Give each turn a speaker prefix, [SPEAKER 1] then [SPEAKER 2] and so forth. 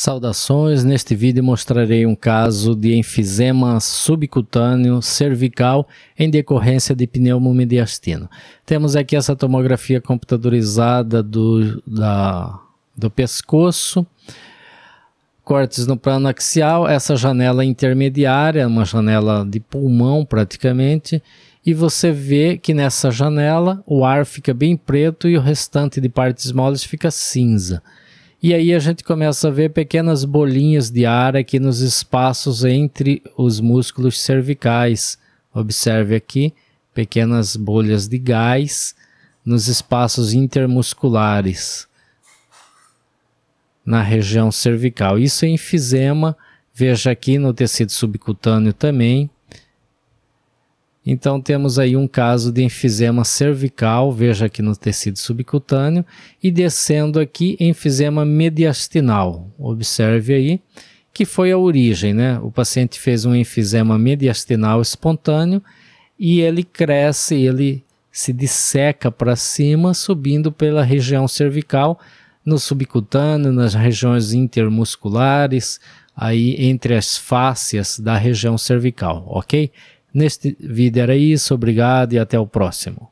[SPEAKER 1] Saudações, neste vídeo mostrarei um caso de enfisema subcutâneo cervical em decorrência de pneumomediastino. Temos aqui essa tomografia computadorizada do, da, do pescoço, cortes no plano axial, essa janela intermediária, uma janela de pulmão praticamente, e você vê que nessa janela o ar fica bem preto e o restante de partes moles fica cinza. E aí a gente começa a ver pequenas bolinhas de ar aqui nos espaços entre os músculos cervicais. Observe aqui pequenas bolhas de gás nos espaços intermusculares na região cervical. Isso é enfisema, veja aqui no tecido subcutâneo também. Então temos aí um caso de enfisema cervical, veja aqui no tecido subcutâneo, e descendo aqui enfisema mediastinal. Observe aí que foi a origem, né? O paciente fez um enfisema mediastinal espontâneo e ele cresce, ele se disseca para cima, subindo pela região cervical, no subcutâneo, nas regiões intermusculares, aí entre as fáscias da região cervical, ok? Neste vídeo era isso, obrigado e até o próximo.